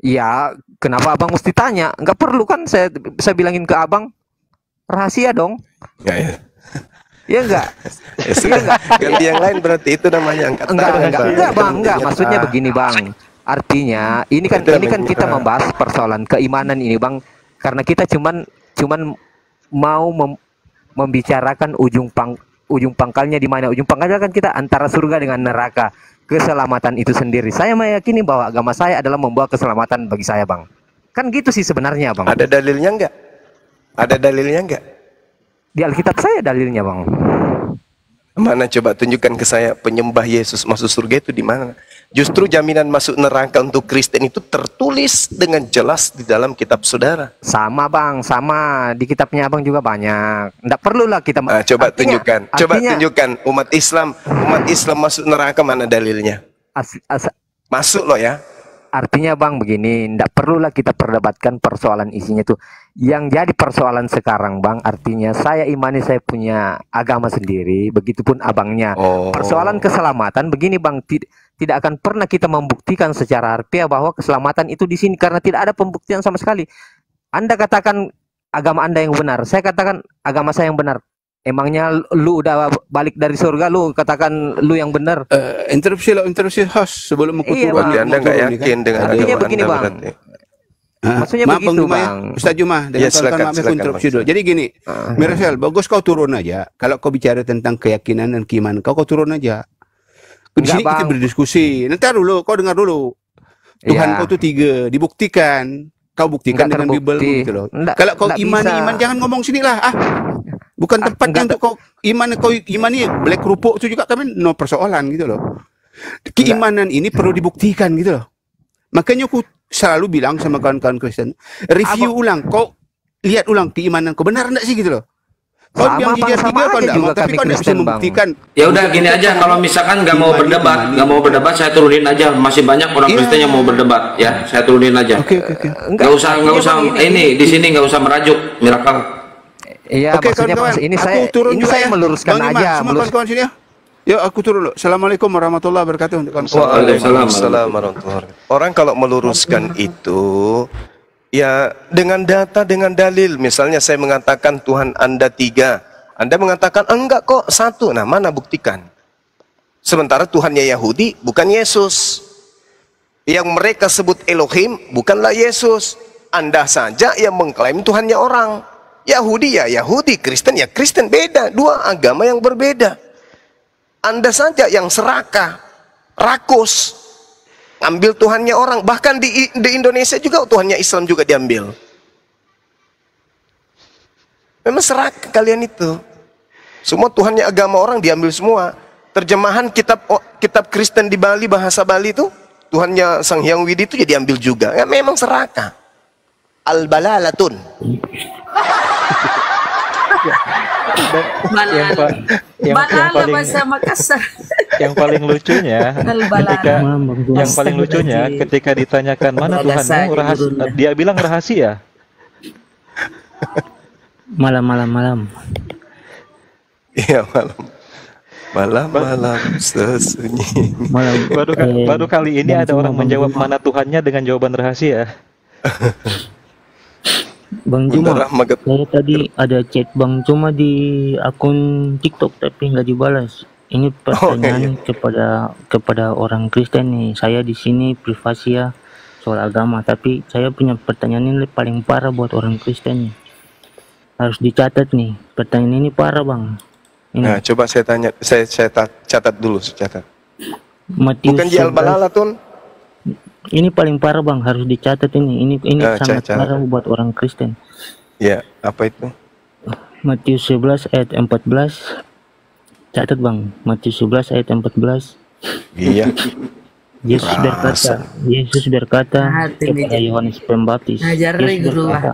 Ya, kenapa abang mesti tanya? Enggak perlu kan saya saya bilangin ke abang rahasia dong. Ya, ya. Iya enggak? ya, enggak? Iya Ganti yang lain berarti itu namanya angkat enggak, tangan. Enggak, enggak, Bang, enggak. Maksudnya begini, Bang. Artinya ini kan ini kan kita membahas persoalan keimanan ini, Bang. Karena kita cuman cuman mau mem membicarakan ujung pang ujung pangkalnya di mana. Ujung pangkalnya kan kita antara surga dengan neraka keselamatan itu sendiri. Saya meyakini bahwa agama saya adalah membawa keselamatan bagi saya, Bang. Kan gitu sih sebenarnya, Bang. Ada dalilnya enggak? Ada dalilnya enggak? Di Alkitab saya dalilnya, Bang. Mana coba tunjukkan ke saya penyembah Yesus masuk surga itu di mana? Justru jaminan masuk neraka untuk Kristen itu tertulis dengan jelas di dalam kitab saudara. Sama bang, sama di kitabnya abang juga banyak. Tidak lah kita. Nah, coba artinya, tunjukkan, artinya, coba tunjukkan umat Islam, umat Islam masuk neraka mana dalilnya? As, as, masuk loh ya. Artinya bang begini, tidak lah kita perdebatkan persoalan isinya tuh. Yang jadi persoalan sekarang bang, artinya saya imani saya punya agama sendiri, begitupun abangnya. Oh. Persoalan keselamatan begini bang, Tid- tidak akan pernah kita membuktikan secara harfiah bahwa keselamatan itu di sini karena tidak ada pembuktian sama sekali. Anda katakan agama Anda yang benar, saya katakan agama saya yang benar. Emangnya lu udah balik dari surga lu katakan lu yang benar? Uh, interupsi lo interupsi host sebelum mengkutu iya, bang. Anda nggak yakin kan? dengan Artinya agama begini, Anda bang. Berarti. bang. Ah, Maksudnya maaf begitu, Bang. Jumah, Ustaz Juma, dengan ya, silakan, maaf silakan, interupsi dulu. Jadi gini, uh, ah. Mirsel, bagus kau turun aja. Kalau kau bicara tentang keyakinan dan keimanan kau, kau turun aja di sini kita berdiskusi. Nanti dulu, kau dengar dulu. Iya. Tuhan ya. kau Tu tiga, dibuktikan. Kau buktikan Enggak dengan Bible gitu loh. Enggak, Kalau kau imani iman jangan ngomong sini lah Ah, bukan ah, tempatnya untuk kau iman kau iman ini black kerupuk itu juga kan no persoalan gitu loh. Keimanan Enggak. ini perlu dibuktikan gitu loh. Makanya aku selalu bilang sama kawan-kawan Kristen, review Apa? ulang, kau lihat ulang keimanan kau benar enggak sih gitu loh. Kau yang di tier tiga kau enggak mau, tapi kau kan enggak bisa membuktikan. Ya udah gini aja kalau misalkan nggak mau berdebat, nggak mau berdebat saya turunin aja. Masih banyak orang yeah. Kristen yang mau berdebat ya, saya turunin aja. Oke okay, oke okay, Okay. Enggak usah enggak iya, usah ini, ini di sini enggak usah merajuk, Mirakal. Iya, Oke, maksudnya kawan -kawan, ini saya turun ini juga saya ya. meluruskan Bang aja. Semua kawan-kawan sini ya. Ya aku turun dulu. Assalamualaikum warahmatullahi wabarakatuh untuk kawan-kawan. Waalaikumsalam warahmatullahi wabarakatuh. Orang kalau meluruskan itu ya dengan data dengan dalil misalnya saya mengatakan Tuhan anda tiga anda mengatakan enggak kok satu nah mana buktikan sementara Tuhannya Yahudi bukan Yesus yang mereka sebut Elohim bukanlah Yesus anda saja yang mengklaim Tuhannya orang Yahudi ya Yahudi Kristen ya Kristen beda dua agama yang berbeda anda saja yang serakah rakus Ambil Tuhannya orang. Bahkan di, di Indonesia juga Tuhannya Islam juga diambil. Memang serak kalian itu. Semua Tuhannya agama orang diambil semua. Terjemahan kitab oh, kitab Kristen di Bali, bahasa Bali itu Tuhannya Sang Hyang Widi itu jadi ambil juga. Ya, memang seraka. Al-balalatun. yang, yang, yang paling Yang paling lucunya ketika yang paling lucunya ketika ditanyakan mana Tuhanmu rahasia dia bilang rahasia. Malam malam malam. Iya malam. Malam-malam sesunyi. Malam, baru, eh, baru kali ini ada orang menjawab mana Tuhannya dengan jawaban rahasia. Bang Cuma, saya tadi ada chat Bang Cuma di akun TikTok tapi nggak dibalas. Ini oh, iya, pertanyaan oh, iya. kepada kepada orang Kristen nih. Saya di sini privasi ya soal agama, tapi saya punya pertanyaan ini paling parah buat orang Kristen nih. Harus dicatat nih. Pertanyaan ini parah, Bang. Ini. Nah, coba saya tanya saya saya catat dulu, saya catat. Matius Bukan al Balala, Tun. Ini paling parah bang, harus dicatat ini. Ini ini oh, sangat cacat. parah buat orang Kristen. Ya, apa itu? Matius 11 ayat 14. Catat bang, Matius 11 ayat 14. Iya. Yesus Rasa. berkata, Yesus berkata Hati kepada Yohanes Pembaptis. Yesus berkata,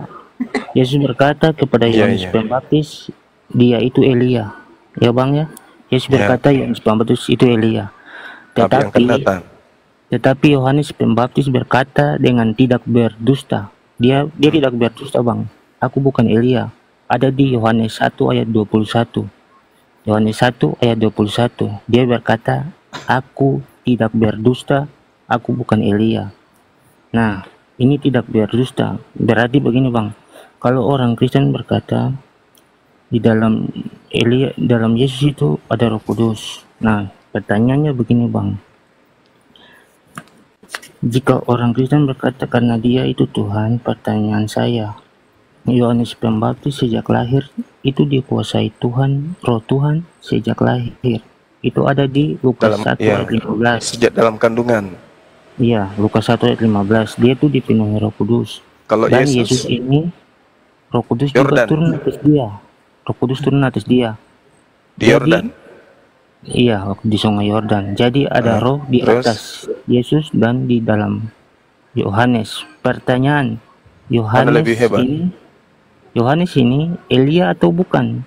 Yesus berkata kepada iya, Yohanes yeah. Pembaptis, dia itu Elia. Ya bang ya. Yesus yeah. berkata Yohanes Pembaptis itu Elia. Tetapi Tapi tetapi Yohanes Pembaptis berkata dengan tidak berdusta. Dia dia tidak berdusta, Bang. Aku bukan Elia. Ada di Yohanes 1 ayat 21. Yohanes 1 ayat 21. Dia berkata, "Aku tidak berdusta, aku bukan Elia." Nah, ini tidak berdusta. Berarti begini, Bang. Kalau orang Kristen berkata di dalam Elia dalam Yesus itu ada Roh Kudus. Nah, pertanyaannya begini, Bang jika orang Kristen berkata karena dia itu Tuhan, pertanyaan saya, Yohanes Pembaptis sejak lahir itu dikuasai Tuhan, roh Tuhan sejak lahir. Itu ada di Lukas 1 ya, ayat 15. Sejak dalam kandungan. Iya, Lukas 1 ayat 15. Dia itu dipenuhi roh kudus. Kalau Dan Yesus, Yesus ini, roh kudus Jordan. juga turun atas dia. Roh kudus turun atas dia. Di Jadi, Iya, di Sungai Yordan. Jadi ada nah, roh di terus? atas Yesus dan di dalam Yohanes. Pertanyaan, Yohanes ini Yohanes ini Elia atau bukan?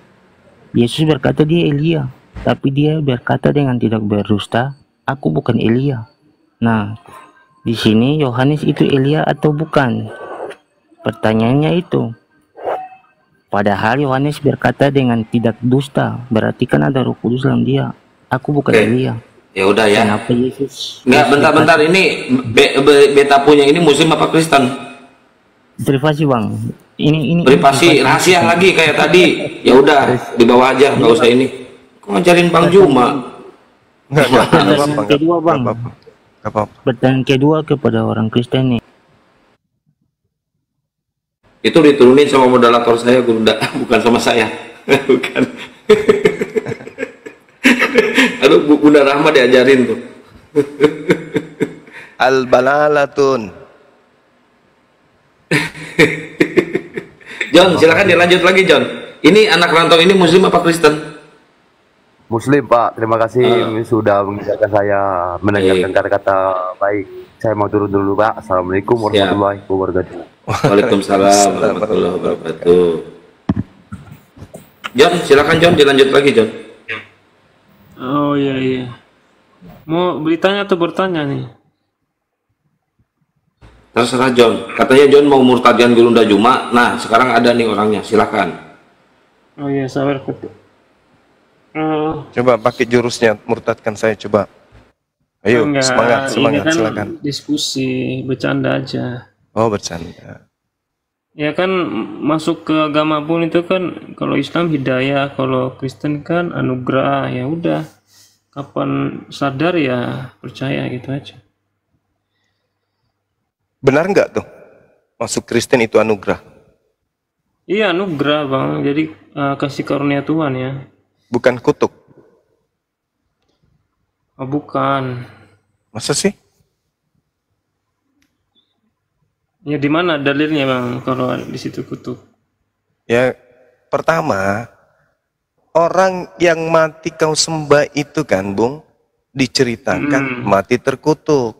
Yesus berkata dia Elia, tapi dia berkata dengan tidak berdusta, aku bukan Elia. Nah, di sini Yohanes itu Elia atau bukan? Pertanyaannya itu. Padahal Yohanes berkata dengan tidak dusta, berarti kan ada Roh Kudus dalam dia. Aku bukan okay. dia. Ya udah ya. Kenapa Yesus? Enggak, bentar-bentar ini be, be, beta punya ini musim apa Kristen? Privasi, Bang. Ini ini privasi, rahasia ini. lagi kayak tadi. Ya udah, di bawah aja, enggak usah ini. Kok ngajarin Bang Juma? Enggak, apa-apa. Kedua, Bang. Enggak apa-apa. Pertanyaan kedua kepada orang Kristen nih. Itu diturunin sama moderator saya, Gunda, bukan sama saya. bukan. baru Bunda Rahma diajarin tuh. Al balalatun. John, silakan dilanjut lagi John. Ini anak rantau ini Muslim apa Kristen? Muslim Pak, terima kasih uh. sudah mengingatkan saya mendengarkan iya. kata-kata baik. Saya mau turun dulu Pak. Assalamualaikum warahmatullahi wabarakatuh. Waalaikumsalam warahmatullahi wabarakatuh. John, silakan John dilanjut lagi John. Oh iya iya. Mau beritanya atau bertanya nih? Terserah John. Katanya John mau murtadian Gulunda Juma. Nah, sekarang ada nih orangnya. Silakan. Oh iya, sabar. Uh, coba pakai jurusnya murtadkan saya coba. Ayo, enggak, semangat, semangat, ini kan silakan. Diskusi, bercanda aja. Oh, bercanda ya kan masuk ke agama pun itu kan kalau Islam hidayah kalau Kristen kan anugerah ya udah kapan sadar ya percaya gitu aja benar nggak tuh masuk Kristen itu anugerah iya anugerah bang jadi uh, kasih karunia Tuhan ya bukan kutuk oh, bukan masa sih Ya di mana dalilnya bang kalau di situ kutuk? Ya pertama orang yang mati kau sembah itu kan bung diceritakan hmm. mati terkutuk,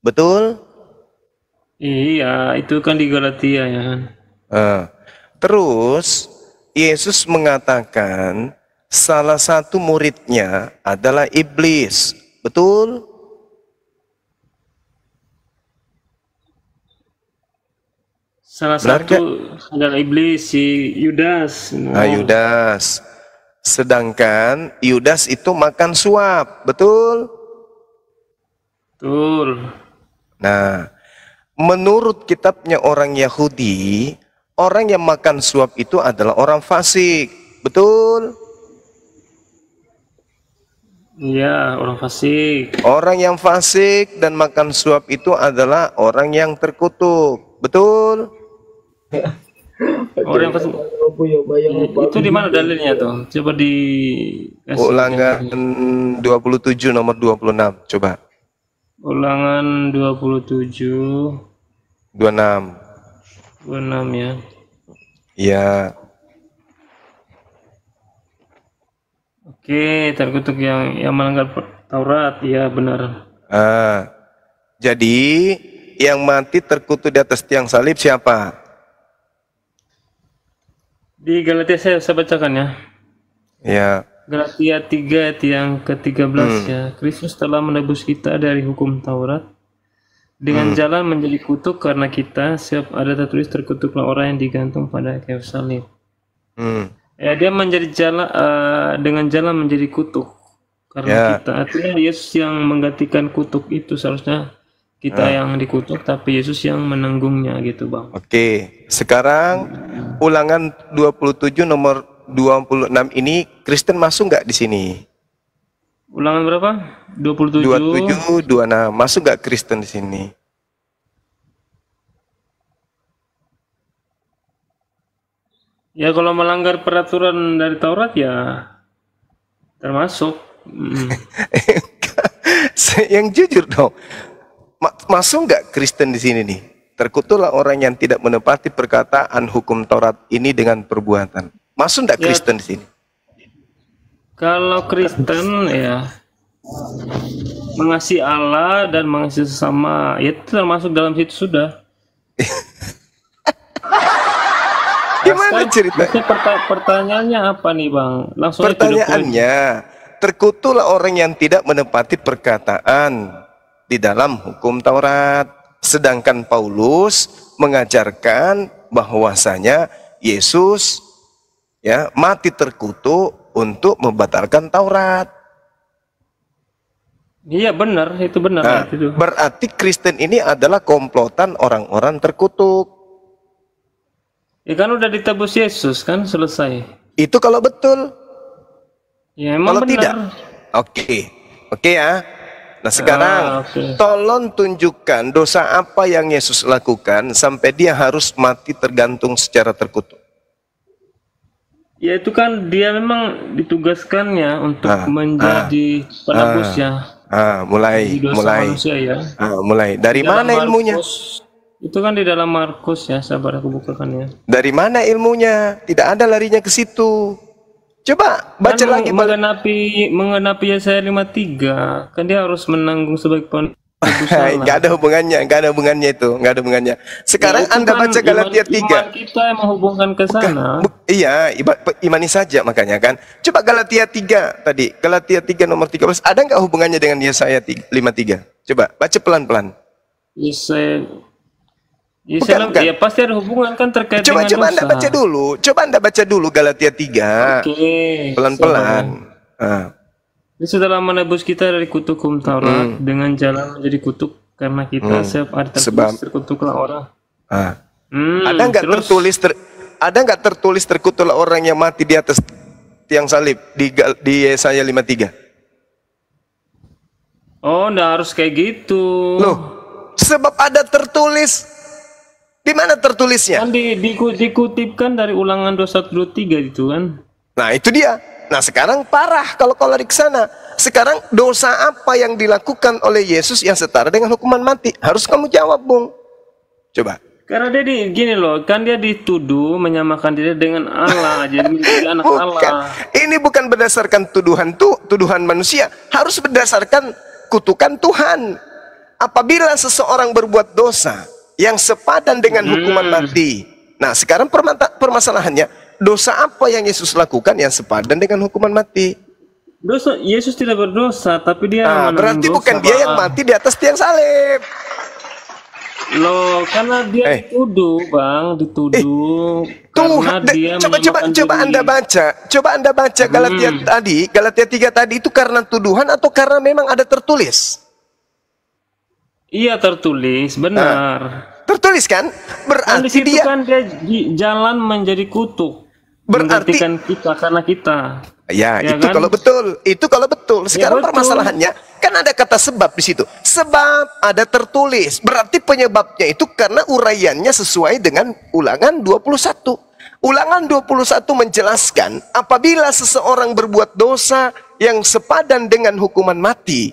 betul? Iya itu kan di Galatia ya. Uh, terus Yesus mengatakan salah satu muridnya adalah iblis, betul? Salah Benar satu adalah iblis si Yudas. No. Nah, Yudas. Sedangkan Yudas itu makan suap, betul? Betul. Nah, menurut kitabnya orang Yahudi, orang yang makan suap itu adalah orang fasik, betul? Iya, orang fasik. Orang yang fasik dan makan suap itu adalah orang yang terkutuk, betul? Orang itu dimana dalilnya tuh? Coba di oh, ulangan 27 nomor 26 coba. Ulangan 27 26 26 ya. Iya. Oke, terkutuk yang yang melanggar Taurat, ya benar. Ah. Jadi yang mati terkutuk di atas tiang salib siapa? Di Galatia saya, saya bacakan ya. Ya. Galatia 3 ayat yang ke-13 hmm. ya. Kristus telah menebus kita dari hukum Taurat dengan hmm. jalan menjadi kutuk karena kita siap ada tertulis terkutuklah orang yang digantung pada kayu salib. Hmm. Ya dia menjadi jalan uh, eh, dengan jalan menjadi kutuk karena yeah. kita artinya Yesus yang menggantikan kutuk itu seharusnya kita yeah. yang dikutuk tapi Yesus yang menanggungnya gitu bang. Oke okay. sekarang ulangan 27 nomor 26 ini Kristen masuk nggak di sini? Ulangan berapa? 27 27 26. Masuk nggak Kristen di sini? Ya kalau melanggar peraturan dari Taurat ya termasuk. Hmm. Yang jujur dong. Masuk nggak Kristen di sini nih? Terkutulah orang yang tidak menepati perkataan hukum Taurat ini dengan perbuatan. Masuk tidak ya. Kristen ya, di sini? Kalau Kristen ya mengasihi Allah dan mengasihi sesama, ya itu termasuk dalam situ sudah. Gimana cerita? Perta pertanyaannya apa nih bang? Langsung Pertanyaannya, terkutulah orang yang tidak menepati perkataan di dalam hukum Taurat. Sedangkan Paulus mengajarkan bahwasanya Yesus ya mati terkutuk untuk membatalkan Taurat. Iya benar, itu benar. Nah, itu. Berarti Kristen ini adalah komplotan orang-orang terkutuk. Ya kan udah ditebus Yesus kan selesai. Itu kalau betul. Ya emang kalau benar. tidak. Oke. Okay. Oke okay, ya. Nah sekarang ah, okay. tolong tunjukkan dosa apa yang Yesus lakukan sampai dia harus mati tergantung secara terkutuk. Ya itu kan dia memang ditugaskannya untuk ah, menjadi ah, penebusnya. Ah, ya. ah, mulai, mulai, ya. ah, mulai. Dari mana Markus, ilmunya? Itu kan di dalam Markus ya, sabar aku bukakan ya. Dari mana ilmunya? Tidak ada larinya ke situ. Coba baca kan lagi mengenapi mengenapi ya saya 53 kan dia harus menanggung sebagai pen nggak ada hubungannya, nggak ada hubungannya itu, nggak ada hubungannya. Sekarang ya, Anda kan baca Galatia 3. Iman kita yang menghubungkan ke sana. iya iba, imani saja makanya kan. Coba Galatia 3 tadi, Galatia 3 nomor 13, ada nggak hubungannya dengan Yesaya 53? Coba baca pelan-pelan. Yesaya Ya, bukan, bukan. ya pasti ada hubungan kan terkait coba, dengan Coba dosa. Anda baca dulu, coba Anda baca dulu Galatia 3. Oke. Okay, Pelan-pelan. Ah. setelah menebus kita dari kutuk hukum Taurat hmm. dengan jalan menjadi kutuk karena kita hmm. sebab ada tertulis sebab. terkutuklah orang. Ah. Hmm, ada nggak tertulis ter, ada nggak tertulis terkutuklah orang yang mati di atas tiang salib di di Yesaya 53? Oh, enggak harus kayak gitu. Loh, sebab ada tertulis di mana tertulisnya? Kan di, di, dikutipkan dari ulangan tiga itu kan. Nah, itu dia. Nah, sekarang parah kalau kau lari ke sana. Sekarang dosa apa yang dilakukan oleh Yesus yang setara dengan hukuman mati? Harus kamu jawab, Bung. Coba. Karena dia di, gini loh, kan dia dituduh menyamakan diri dengan Allah, jadi menjadi anak bukan. Allah. Ini bukan berdasarkan tuduhan tuh, tuduhan manusia, harus berdasarkan kutukan Tuhan. Apabila seseorang berbuat dosa, yang sepadan dengan hukuman hmm. mati. Nah, sekarang permasalahannya, dosa apa yang Yesus lakukan yang sepadan dengan hukuman mati? Dosa Yesus tidak berdosa, tapi dia nah, berarti dosa, bukan dia yang ah. mati di atas tiang salib. Lo karena dia eh. dituduh, Bang, dituduh. Eh. Tuhan, dia coba coba coba Anda baca, coba Anda baca hmm. Galatia hmm. tadi, Galatia 3 tadi itu karena tuduhan atau karena memang ada tertulis? Iya, tertulis, benar. Nah. Tertulis kan? Berarti nah, dia kan dia jalan menjadi kutu. Berarti kan kita karena kita. Ya, ya itu kan? kalau betul. Itu kalau betul. Ya Sekarang ya, betul. permasalahannya kan ada kata sebab di situ. Sebab ada tertulis. Berarti penyebabnya itu karena uraiannya sesuai dengan ulangan 21. Ulangan 21 menjelaskan apabila seseorang berbuat dosa yang sepadan dengan hukuman mati,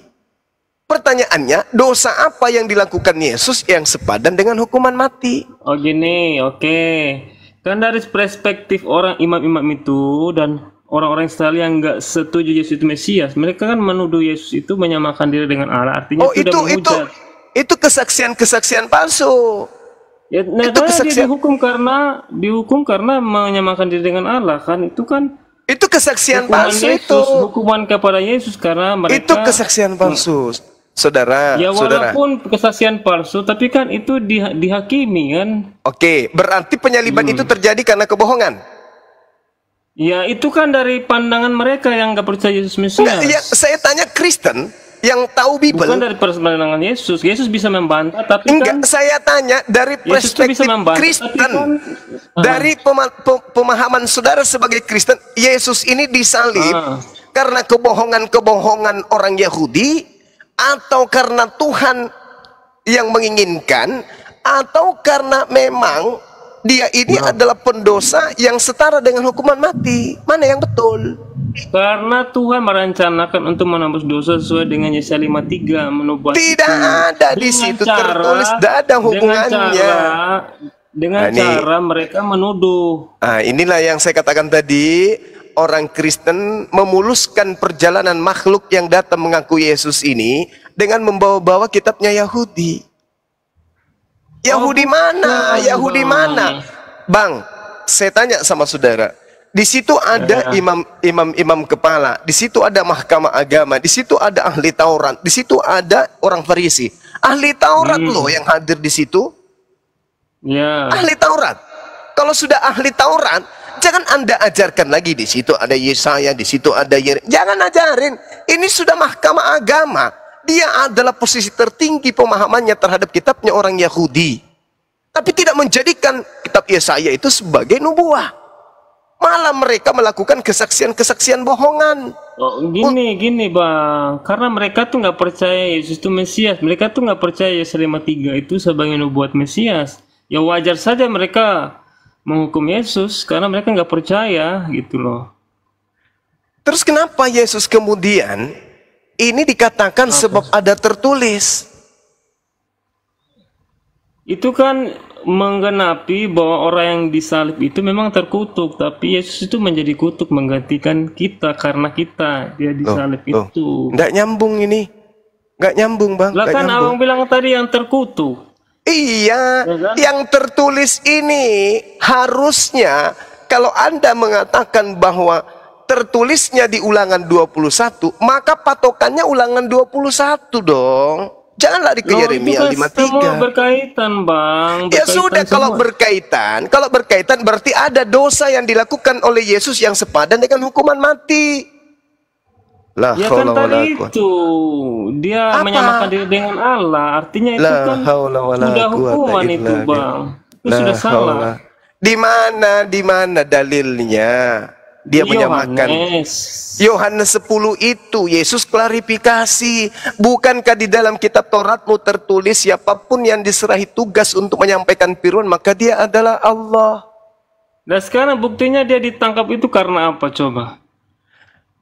Pertanyaannya, dosa apa yang dilakukan Yesus yang sepadan dengan hukuman mati? Oh gini, oke. Okay. Kan dari perspektif orang imam-imam itu dan orang-orang Israel yang nggak setuju Yesus itu Mesias, mereka kan menuduh Yesus itu menyamakan diri dengan Allah. Artinya oh, itu, itu, itu, itu kesaksian-kesaksian palsu. Ya, nah, itu kesaksian. dia dihukum karena dihukum karena menyamakan diri dengan Allah kan itu kan itu kesaksian palsu Yesus, itu hukuman kepada Yesus karena mereka itu kesaksian palsu saudara ya walaupun kesaksian palsu tapi kan itu di, dihakimi kan oke berarti penyaliban hmm. itu terjadi karena kebohongan ya itu kan dari pandangan mereka yang nggak percaya Yesus Mesias ya, saya tanya Kristen yang tahu Bible bukan dari pandangan Yesus Yesus bisa membantah tapi Enggak, kan saya tanya dari perspektif bisa membantah, kan Kristen kan, dari pema pemahaman saudara sebagai Kristen Yesus ini disalib karena kebohongan-kebohongan orang Yahudi atau karena Tuhan yang menginginkan atau karena memang dia ini nah. adalah pendosa yang setara dengan hukuman mati. Mana yang betul? Karena Tuhan merencanakan untuk menembus dosa sesuai dengan Yesaya 53 menubuh Tidak itu. ada di dengan situ cara, tertulis tidak ada hubungannya. Dengan cara, dengan nah, cara mereka menuduh. nah, inilah yang saya katakan tadi orang Kristen memuluskan perjalanan makhluk yang datang mengaku Yesus ini dengan membawa-bawa kitabnya Yahudi. Yahudi oh, mana? Bukan, Yahudi bang. mana? Bang, saya tanya sama saudara. Di situ ada imam-imam kepala, di situ ada mahkamah agama, di situ ada ahli Taurat, di situ ada orang Farisi. Ahli Taurat hmm. loh yang hadir di situ. Ya. Ahli Taurat. Kalau sudah ahli Taurat, Jangan Anda ajarkan lagi di situ ada Yesaya, di situ ada Yer. Jangan ajarin. Ini sudah mahkamah agama. Dia adalah posisi tertinggi pemahamannya terhadap kitabnya orang Yahudi. Tapi tidak menjadikan kitab Yesaya itu sebagai nubuah. Malah mereka melakukan kesaksian-kesaksian bohongan. Oh, gini, oh. gini bang. Karena mereka tuh nggak percaya Yesus itu Mesias. Mereka tuh nggak percaya Yesaya 53 itu sebagai nubuat Mesias. Ya wajar saja mereka menghukum Yesus karena mereka nggak percaya gitu loh. Terus kenapa Yesus kemudian ini dikatakan Apa? sebab ada tertulis? Itu kan menggenapi bahwa orang yang disalib itu memang terkutuk, tapi Yesus itu menjadi kutuk menggantikan kita karena kita dia disalib loh, itu. Nggak nyambung ini, nggak nyambung bang. Lah kan abang bilang tadi yang terkutuk. Iya, ya kan? yang tertulis ini harusnya kalau Anda mengatakan bahwa tertulisnya di ulangan 21, maka patokannya ulangan 21 dong. Janganlah di ya, Yeremia 53. Kan semua berkaitan, Bang. Ya berkaitan ya sudah semua. kalau berkaitan, kalau berkaitan berarti ada dosa yang dilakukan oleh Yesus yang sepadan dengan hukuman mati. La ya kan tadi itu dia Apa? menyamakan diri dengan Allah, artinya itu la kan wala sudah hukuman itu, Bang. Itu sudah haula. salah. Di mana di mana dalilnya? Dia Yohanes. menyamakan Yohanes 10 itu Yesus klarifikasi, bukankah di dalam kitab Toratmu tertulis siapapun yang diserahi tugas untuk menyampaikan firman maka dia adalah Allah. nah sekarang buktinya dia ditangkap itu karena apa coba?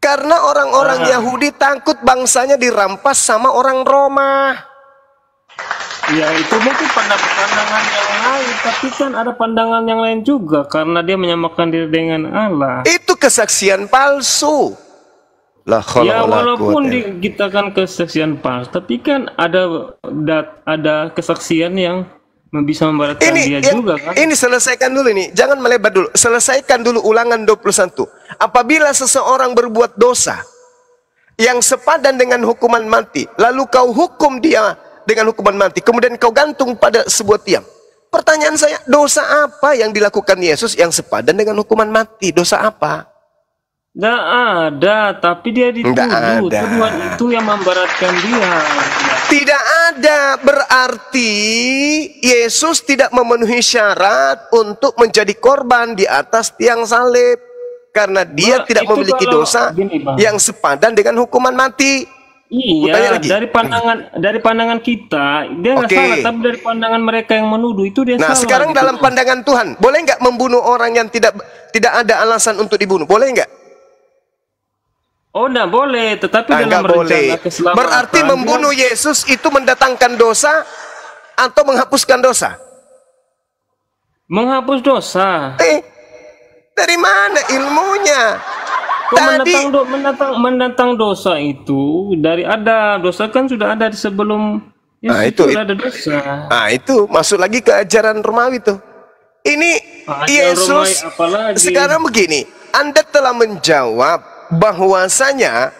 Karena orang-orang Yahudi takut bangsanya dirampas sama orang Roma. Ya itu mungkin pandangan yang lain, tapi kan ada pandangan yang lain juga karena dia menyamakan diri dengan Allah. Itu kesaksian palsu. Lah, ya walaupun digitakan kesaksian palsu, tapi kan ada dat, ada kesaksian yang bisa membaratkan ini, dia ya, juga kan? Ini selesaikan dulu ini, jangan melebar dulu. Selesaikan dulu ulangan 21. Apabila seseorang berbuat dosa yang sepadan dengan hukuman mati, lalu kau hukum dia dengan hukuman mati, kemudian kau gantung pada sebuah tiang. Pertanyaan saya, dosa apa yang dilakukan Yesus yang sepadan dengan hukuman mati? Dosa apa? Nggak ada, tapi dia dituduh ada. tuduhan itu yang memberatkan dia. Tidak ada, berarti Yesus tidak memenuhi syarat untuk menjadi korban di atas tiang salib karena dia bah, tidak memiliki kalau, dosa gini, yang sepadan dengan hukuman mati. Iya, lagi. dari pandangan dari pandangan kita dia nggak okay. salah, tapi dari pandangan mereka yang menuduh itu dia nah, salah. Nah, sekarang gitu. dalam pandangan Tuhan, boleh nggak membunuh orang yang tidak tidak ada alasan untuk dibunuh? Boleh nggak? Oh, tidak boleh, tetapi nah, dalam boleh. keselamatan. Berarti membunuh Yesus itu mendatangkan dosa atau menghapuskan dosa? Menghapus dosa. Eh, dari mana ilmunya? Tadi mendatang, mendatang, dosa itu dari ada dosa kan sudah ada sebelum nah, Yesus nah, itu, itu ada dosa. Nah, itu masuk lagi ke ajaran Romawi tuh. Ini Ajar Yesus Romawi sekarang begini, Anda telah menjawab bahwasanya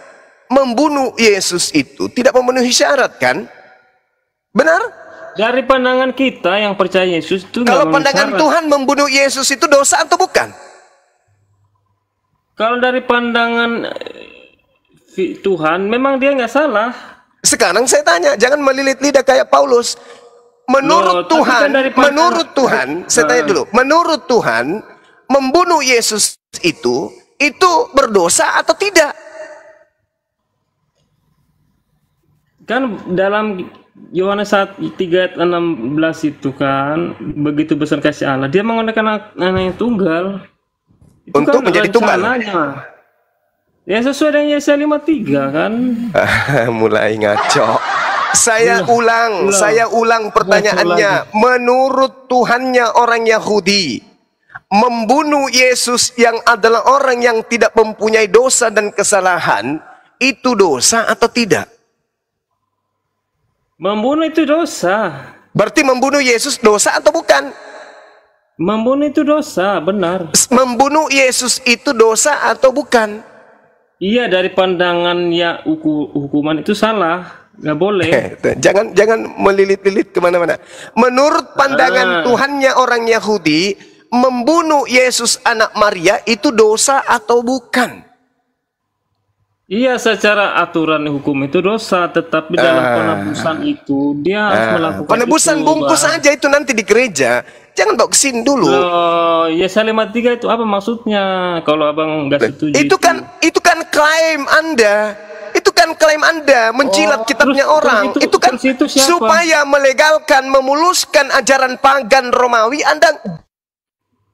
membunuh Yesus itu tidak memenuhi syarat kan? Benar? Dari pandangan kita yang percaya Yesus itu Kalau pandangan syarat. Tuhan membunuh Yesus itu dosa atau bukan? Kalau dari pandangan eh, Tuhan memang dia nggak salah. Sekarang saya tanya, jangan melilit lidah kayak Paulus. Menurut Loh, kan Tuhan, kan menurut Tuhan, saya tanya eh. dulu. Menurut Tuhan, membunuh Yesus itu itu berdosa atau tidak? Kan dalam Yohanes 3:16 itu kan begitu besar kasih Allah, dia menggunakan anak yang tunggal itu untuk kan menjadi tunggal. Ya sesuai dengan Yesaya 53 kan. Ah, mulai ngaco. Saya ulang, ulang, saya ulang pertanyaannya. Ulang. Menurut Tuhannya orang Yahudi, membunuh Yesus yang adalah orang yang tidak mempunyai dosa dan kesalahan, itu dosa atau tidak? Membunuh itu dosa. Berarti membunuh Yesus dosa atau bukan? Membunuh itu dosa, benar. Membunuh Yesus itu dosa atau bukan? Iya, dari pandangan ya hukuman itu salah, Gak boleh. Eh, jangan jangan melilit-lilit kemana-mana. Menurut pandangan ah. Tuhannya orang Yahudi, membunuh Yesus anak Maria itu dosa atau bukan? Iya, secara aturan hukum itu dosa, tetapi dalam uh, penebusan itu dia uh, harus ah. melakukan penebusan itu, bungkus bah. aja itu nanti di gereja. Jangan bawa kesin dulu. Uh, ya 53 tiga itu apa maksudnya? Kalau abang nggak setuju. Itu, itu kan itu kan klaim anda. Itu kan klaim anda mencilat oh, kitabnya terus, orang. Terus itu, itu kan itu supaya melegalkan, memuluskan ajaran pagan Romawi. Anda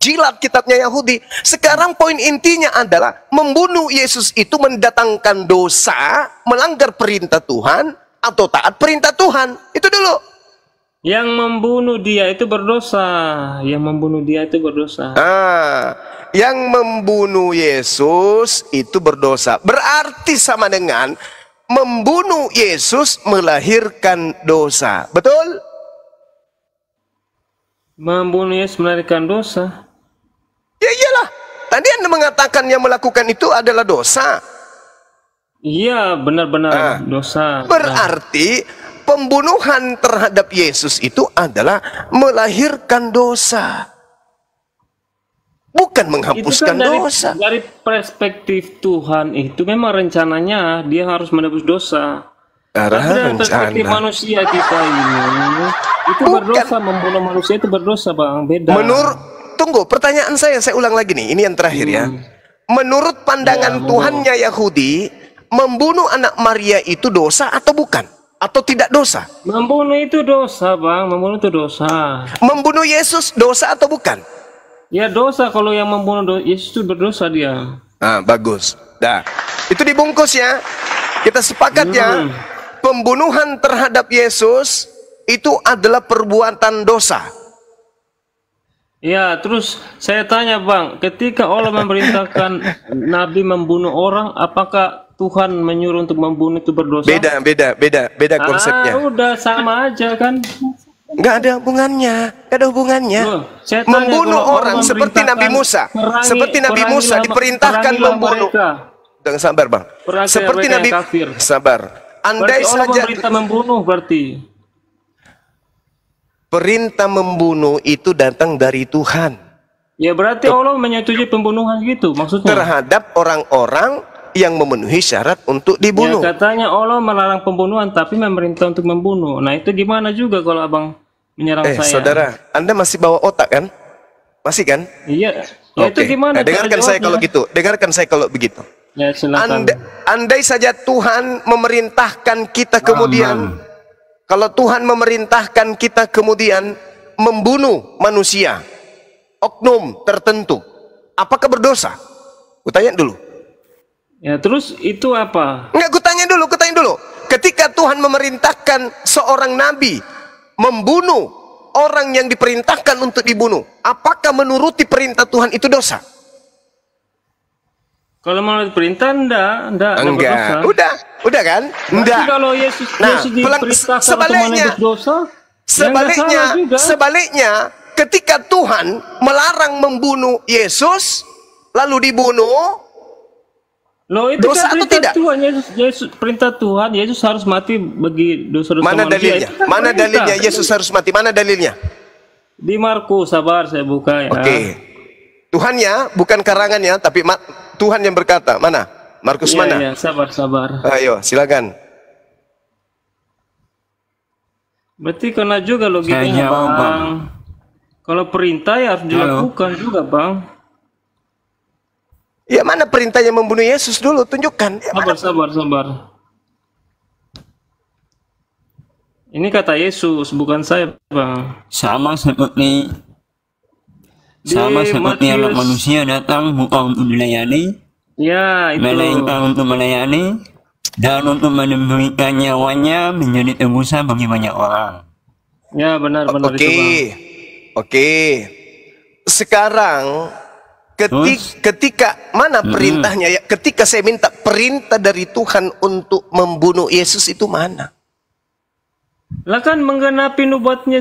jilat kitabnya Yahudi. Sekarang poin intinya adalah membunuh Yesus itu mendatangkan dosa, melanggar perintah Tuhan atau taat perintah Tuhan. Itu dulu. Yang membunuh dia itu berdosa. Yang membunuh dia itu berdosa. Ah, yang membunuh Yesus itu berdosa. Berarti sama dengan membunuh Yesus melahirkan dosa. Betul? Membunuh Yesus melahirkan dosa. Ya iyalah. Tadi Anda mengatakan yang melakukan itu adalah dosa. Iya, benar-benar nah, dosa. Berarti pembunuhan terhadap Yesus itu adalah melahirkan dosa. Bukan menghapuskan kan dari, dosa. Dari perspektif Tuhan itu memang rencananya dia harus menebus dosa. Dari perspektif manusia kita ini itu Bukan. berdosa membunuh manusia itu berdosa, Bang. Beda. Menurut tunggu, pertanyaan saya saya ulang lagi nih, ini yang terakhir ya. hmm. ya. Menurut pandangan ya, Tuhannya Yahudi, membunuh anak Maria itu dosa atau bukan? Atau tidak dosa? Membunuh itu dosa, Bang. Membunuh itu dosa. Membunuh Yesus dosa atau bukan? Ya dosa kalau yang membunuh Yesus itu berdosa dia. Nah, bagus. Dah. itu dibungkus ya. Kita sepakat ya. hmm. ya. Pembunuhan terhadap Yesus itu adalah perbuatan dosa. Ya, terus saya tanya Bang, ketika Allah memerintahkan Nabi membunuh orang, apakah Tuhan menyuruh untuk membunuh itu berdosa? Beda, beda, beda, beda ah, konsepnya. Ah, udah sama aja kan. Gak ada hubungannya, gak ada hubungannya. Loh, tanya, membunuh orang, seperti Nabi Musa, perangi, seperti Nabi Musa lama, diperintahkan membunuh. Mereka. Dan sabar bang. Perangi seperti Nabi kafir. sabar. Andai berarti saja membunuh berarti Perintah membunuh itu datang dari Tuhan. Ya berarti Allah menyetujui pembunuhan gitu maksudnya. Terhadap orang-orang yang memenuhi syarat untuk dibunuh. Ya, katanya Allah melarang pembunuhan tapi memerintah untuk membunuh. Nah itu gimana juga kalau abang menyerang eh, saya? Eh saudara, anda masih bawa otak kan? Masih kan? Iya. Ya, okay. itu nah, gimana? Nah, dengarkan saya kalau gitu. Dengarkan saya kalau begitu. Ya, silakan. Andai, saja Tuhan memerintahkan kita kemudian Amen. Kalau Tuhan memerintahkan kita kemudian membunuh manusia, oknum tertentu, apakah berdosa? Gue tanya dulu. Ya, terus itu apa? Enggak, gue tanya dulu, gue tanya dulu. Ketika Tuhan memerintahkan seorang nabi membunuh orang yang diperintahkan untuk dibunuh, apakah menuruti perintah Tuhan itu dosa? Kalau menurut perintah enggak, enggak, enggak. Udah, Udah kan? Enggak. Kalau Yesus, nah, Yesus pulang, sebaliknya, dosa, ya sebaliknya, sebaliknya, ketika Tuhan melarang membunuh Yesus, lalu dibunuh, Loh, itu dosa kan atau tidak? Tuhan Yesus, Yesus perintah Tuhan Yesus harus mati bagi dosa-dosa Mana manusia. dalilnya? Kan Mana perintah. dalilnya Yesus harus mati? Mana dalilnya? Di Markus, sabar saya buka ya. Oke. Okay. ya, bukan karangannya tapi Tuhan yang berkata. Mana? Markus iya, mana? Iya, sabar, sabar. Ah, ayo, silakan. Berarti kena juga logikanya, gitu, Saya Bang. bang. Kalau perintah ya harus dilakukan Halo. juga, Bang. Ya mana perintahnya membunuh Yesus dulu? Tunjukkan. Ya, sabar, mana? sabar, sabar. Ini kata Yesus, bukan saya, Bang. Sama seperti sama seperti anak manusia datang bukan melayani, Ya, itu. Melainkan untuk melayani dan untuk menemukan nyawanya menjadi tembusan bagi banyak orang. Ya, benar benar Oke. Okay. Oke. Okay. Sekarang ketik ketika mana perintahnya ya? Ketika saya minta perintah dari Tuhan untuk membunuh Yesus itu mana? Lah kan menggenapi nubuatnya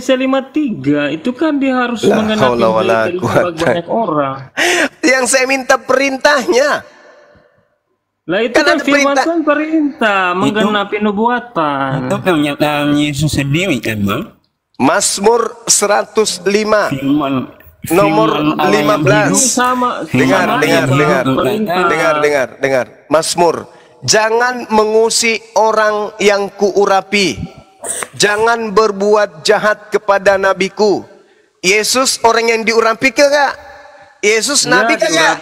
tiga itu kan dia harus lah, menggenapi dari banyak orang. Yang saya minta perintahnya. Lah itu kan, kan firman Tuhan perintah menggenapi nubuatan. Itu pernyataan Yesus sendiri kan, Bang? Mazmur 105. Firman nomor 15. Sama, dengar, sama dengar, dengar, dengar, dengar, dengar, dengar. Mazmur, jangan mengusi orang yang kuurapi. Jangan berbuat jahat kepada nabiku. Yesus orang yang diurapi kagak? Yesus ya, nabi kagak?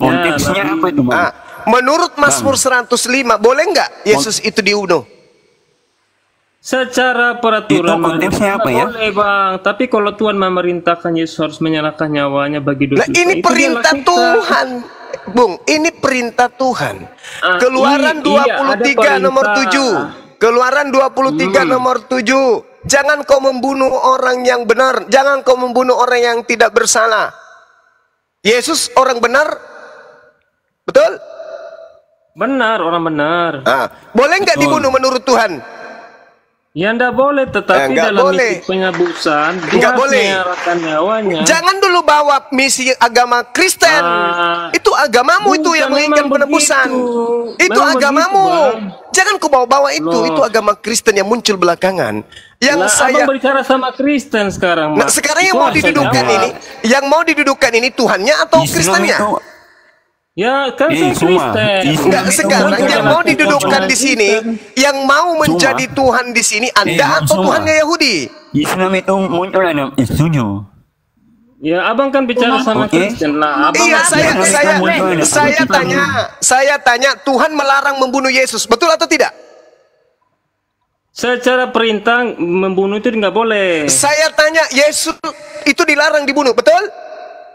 Konteksnya ya, apa itu, Menurut Mazmur 105, boleh nggak Yesus itu diunuh? Secara peraturan itu konteksnya apa ya? Boleh bang, tapi kalau Tuhan memerintahkan Yesus harus menyerahkan nyawanya bagi dosa. Nah, ini perintah Tuhan, Bung. Ini perintah Tuhan. Ah, iya, Keluaran iya, 23 iya, nomor 7. Keluaran 23 hmm. nomor 7. Jangan kau membunuh orang yang benar, jangan kau membunuh orang yang tidak bersalah. Yesus orang benar. Betul? Benar, orang benar. Ah, boleh nggak dibunuh menurut Tuhan? Ya ndak boleh, tetapi eh, dalam boleh. misi pengabusan dia boleh. nyawanya. Jangan dulu bawa misi agama Kristen. Ah, itu agamamu itu yang menginginkan penebusan. Itu memang agamamu. Begitu, Jangan kubawa bawa-bawa itu. Loh. Itu agama Kristen yang muncul belakangan. Yang nah, saya berbicara sama Kristen sekarang. Nah, sekarang yang mau didudukkan ini, yang mau didudukkan ini Tuhannya atau Kristennya? Ya kan eh, saya Kristen. Enggak, sekarang yang mau didudukkan di sini, yang mau menjadi Cuma. Tuhan di sini Anda eh, atau Tuhannya Yahudi? Islam itu muncul dalam isunya. Ya, Abang kan bicara Tuhan. sama okay. Kristen lah. Abang iya, saya saya saya, saya tanya, saya tanya Tuhan melarang membunuh Yesus, betul atau tidak? Secara perintah membunuh itu nggak boleh. Saya tanya Yesus itu dilarang dibunuh, betul?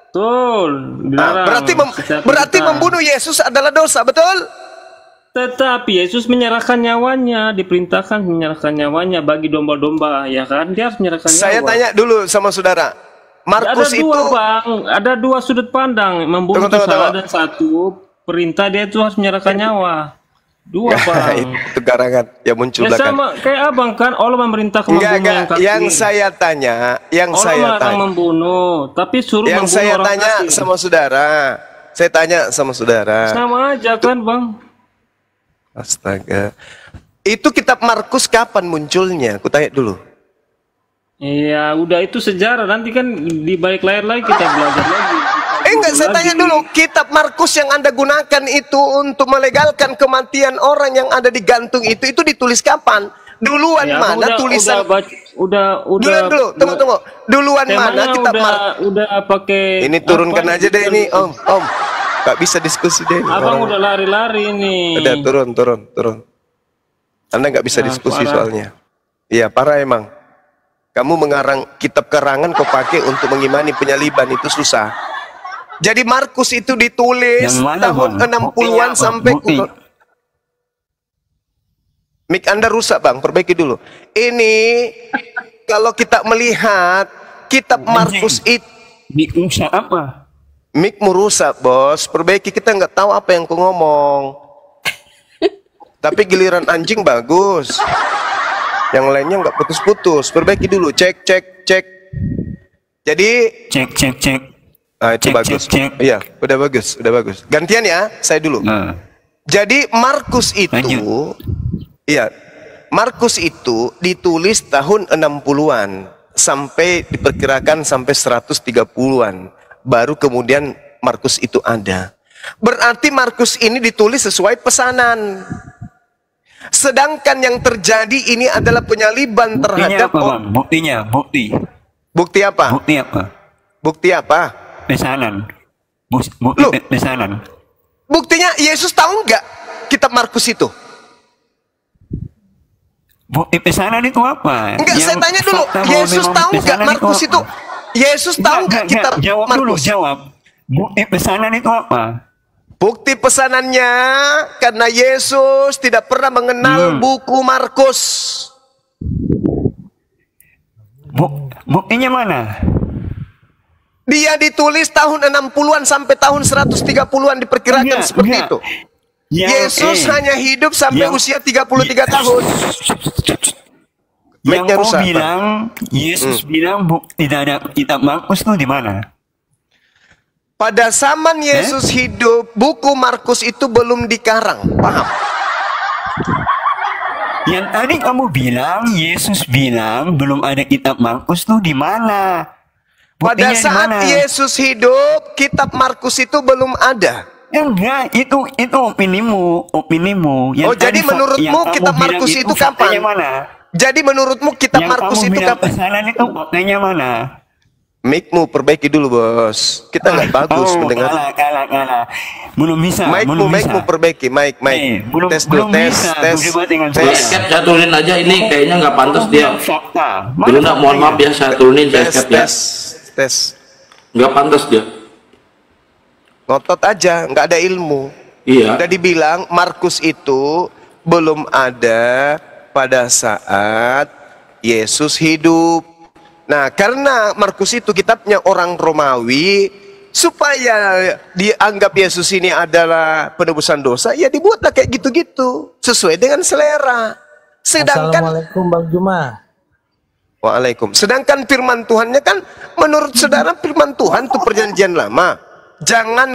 Betul. Ah, Dilarang. Berarti mem berarti kita. membunuh Yesus adalah dosa, betul? Tetapi Yesus menyerahkan nyawanya, diperintahkan menyerahkan nyawanya bagi domba-domba, ya kan? Dia harus menyerahkan Saya nyawa. tanya dulu sama saudara. Markus ada dua, itu Bang, ada dua sudut pandang, membunuh tunggu, tunggu, salah tunggu. dan satu perintah dia itu harus menyerahkan eh, nyawa. Dua iya, bang. itu karangan yang muncul. Ya sama kayak abang kan Allah memerintah enggak, enggak. Yang, saya tanya, yang Allah saya tanya. Allah membunuh, tapi suruh yang membunuh saya tanya sama saudara. Saya tanya sama saudara. Sama aja kan bang. Astaga. Itu kitab Markus kapan munculnya? Aku tanya dulu. Iya, udah itu sejarah. Nanti kan di balik layar lagi kita belajar lagi. Eh enggak, saya tanya dulu, kitab Markus yang Anda gunakan itu untuk melegalkan kematian orang yang ada di gantung itu, itu ditulis kapan? Duluan ya, mana udah, tulisan? Udah, baca, udah, udah. Duluan dulu, tunggu, tunggu. Duluan mana kitab Markus? Udah pakai. Ini turunkan aja deh ini, Om, Om. nggak bisa diskusi deh. Abang orang. udah lari-lari ini. Udah turun, turun, turun. Anda nggak bisa nah, diskusi parah. soalnya. Iya parah emang. Kamu mengarang kitab karangan kau pakai untuk mengimani penyaliban itu susah. Jadi Markus itu ditulis mana, tahun 60-an sampai Bukti. Mik Anda rusak, Bang. Perbaiki dulu. Ini kalau kita melihat kitab Markus itu mik rusak apa? Mik merusak, Bos. Perbaiki kita nggak tahu apa yang ku ngomong. Tapi giliran anjing bagus. Yang lainnya nggak putus-putus. Perbaiki dulu. Cek, cek, cek. Jadi cek, cek, cek. Ah, itu cek, bagus. Iya, udah bagus, udah bagus. Gantian ya, saya dulu. Nah. Jadi Markus itu iya, Markus itu ditulis tahun 60-an sampai diperkirakan sampai 130-an. Baru kemudian Markus itu ada. Berarti Markus ini ditulis sesuai pesanan. Sedangkan yang terjadi ini adalah penyaliban Buktinya terhadap apa, Bang? Buktinya, bukti. Bukti apa? Bukti apa? Bukti apa? pesanan, lu, bu, Buktinya Yesus tahu nggak kitab Markus itu? Bu, misalan itu apa? Enggak, saya tanya dulu. Yesus tahu nggak Markus itu? Yesus tahu nggak kitab jawab Markus? Dulu, jawab. Bukti pesanan itu apa? Bukti pesanannya karena Yesus tidak pernah mengenal hmm. buku Markus. Buk, buktinya mana? Dia ditulis tahun 60-an sampai tahun 130-an diperkirakan seperti itu. Ya, Yesus okay. Eh, hanya hidup sampai yang, usia 33 ya, tahun. Yang Mike kau bilang Yesus hmm. bilang bu, tidak ada kitab Markus itu di mana? Pada zaman eh? Yesus eh? hidup, buku Markus itu belum dikarang. Paham? Yang tadi kamu bilang Yesus bilang belum ada kitab Markus itu di mana? Pada saat dimana? Yesus hidup, kitab Markus itu belum ada. Enggak, itu itu opinimu, opinimu. Yang oh, jadi menurutmu kitab Markus itu, itu kapan? Mana? Jadi menurutmu kitab Markus itu kapan? Kesalahan itu faktanya mana? Mikmu perbaiki dulu, Bos. Kita nggak oh, bagus oh, mendengar. Kalah, kalah, kalah. Belum bisa, mic belum mic perbaiki, Mike, Mike. Eh, belum, tes belum dulu, tes, bisa. tes. Tes. Saya turunin aja ini kayaknya nggak pantas dia. Fakta. Belum mohon maaf ya, saya turunin saya tes, ya. tes tes. Nggak pantas dia. Ngotot aja, nggak ada ilmu. Iya. Udah dibilang Markus itu belum ada pada saat Yesus hidup. Nah, karena Markus itu kitabnya orang Romawi, supaya dianggap Yesus ini adalah penebusan dosa, ya dibuatlah kayak gitu-gitu sesuai dengan selera. Sedangkan Assalamualaikum Bang Juma. Waalaikum. Sedangkan firman Tuhannya kan menurut saudara firman Tuhan itu perjanjian lama. Jangan